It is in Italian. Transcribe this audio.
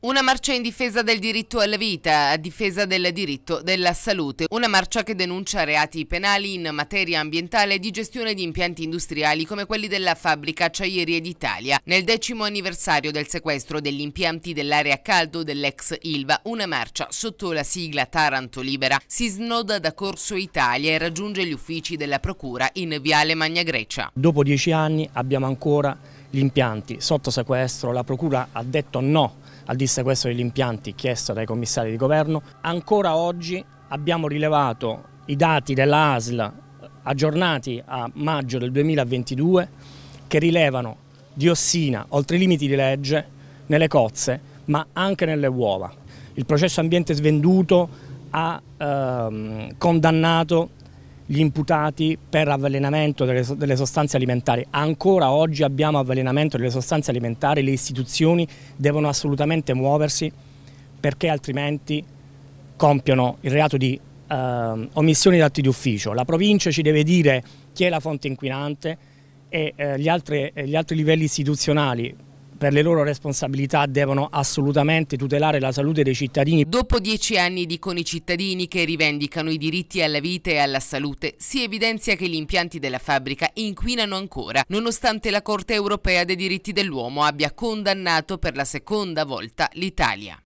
Una marcia in difesa del diritto alla vita, a difesa del diritto della salute, una marcia che denuncia reati penali in materia ambientale e di gestione di impianti industriali come quelli della fabbrica Acciaierie d'Italia. Nel decimo anniversario del sequestro degli impianti dell'area caldo dell'ex Ilva, una marcia sotto la sigla Taranto Libera si snoda da Corso Italia e raggiunge gli uffici della Procura in Viale Magna Grecia. Dopo dieci anni abbiamo ancora gli impianti sotto sequestro, la Procura ha detto no al dissequestro degli impianti chiesto dai commissari di governo. Ancora oggi abbiamo rilevato i dati dell'ASL aggiornati a maggio del 2022 che rilevano diossina oltre i limiti di legge nelle cozze ma anche nelle uova. Il processo ambiente svenduto ha ehm, condannato gli imputati per avvelenamento delle, delle, sostanze alimentari. Ancora oggi abbiamo avvelenamento delle sostanze alimentari, le istituzioni devono assolutamente muoversi perché altrimenti compiono il reato di eh, omissione di atti di ufficio. La provincia ci deve dire chi è la fonte inquinante e eh, gli, altri, eh, gli altri livelli istituzionali per le loro responsabilità devono assolutamente tutelare la salute dei cittadini. Dopo dieci anni di Con i cittadini che rivendicano i diritti alla vita e alla salute, si evidenzia che gli impianti della fabbrica inquinano ancora, nonostante la Corte europea dei diritti dell'uomo abbia condannato per la seconda volta l'Italia.